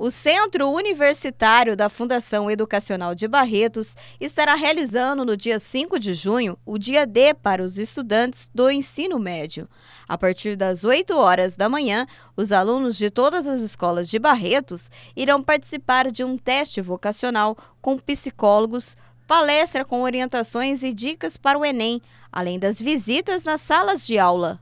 O Centro Universitário da Fundação Educacional de Barretos estará realizando no dia 5 de junho o Dia D para os estudantes do ensino médio. A partir das 8 horas da manhã, os alunos de todas as escolas de Barretos irão participar de um teste vocacional com psicólogos, palestra com orientações e dicas para o Enem, além das visitas nas salas de aula.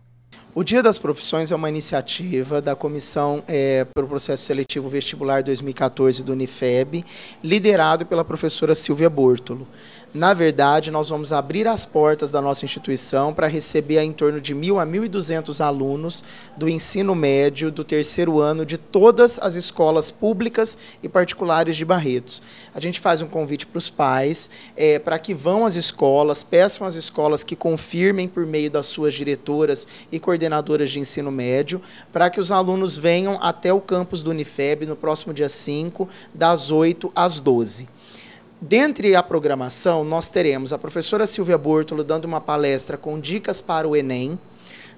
O Dia das Profissões é uma iniciativa da Comissão é, para o Processo Seletivo Vestibular 2014 do Unifeb, liderado pela professora Silvia Bortolo. Na verdade, nós vamos abrir as portas da nossa instituição para receber em torno de 1.000 a 1.200 alunos do ensino médio do terceiro ano de todas as escolas públicas e particulares de Barretos. A gente faz um convite para os pais, é, para que vão às escolas, peçam às escolas que confirmem por meio das suas diretoras e coordenadoras de ensino médio, para que os alunos venham até o campus do Unifeb no próximo dia 5, das 8 às 12. Dentre a programação, nós teremos a professora Silvia Bortolo dando uma palestra com dicas para o Enem.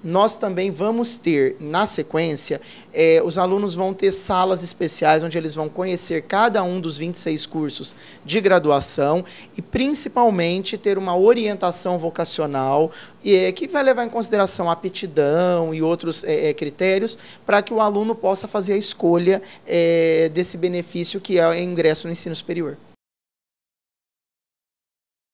Nós também vamos ter, na sequência, é, os alunos vão ter salas especiais onde eles vão conhecer cada um dos 26 cursos de graduação e, principalmente, ter uma orientação vocacional eh, que vai levar em consideração aptidão e outros é, critérios para que o aluno possa fazer a escolha desse benefício que é o ingresso no ensino superior.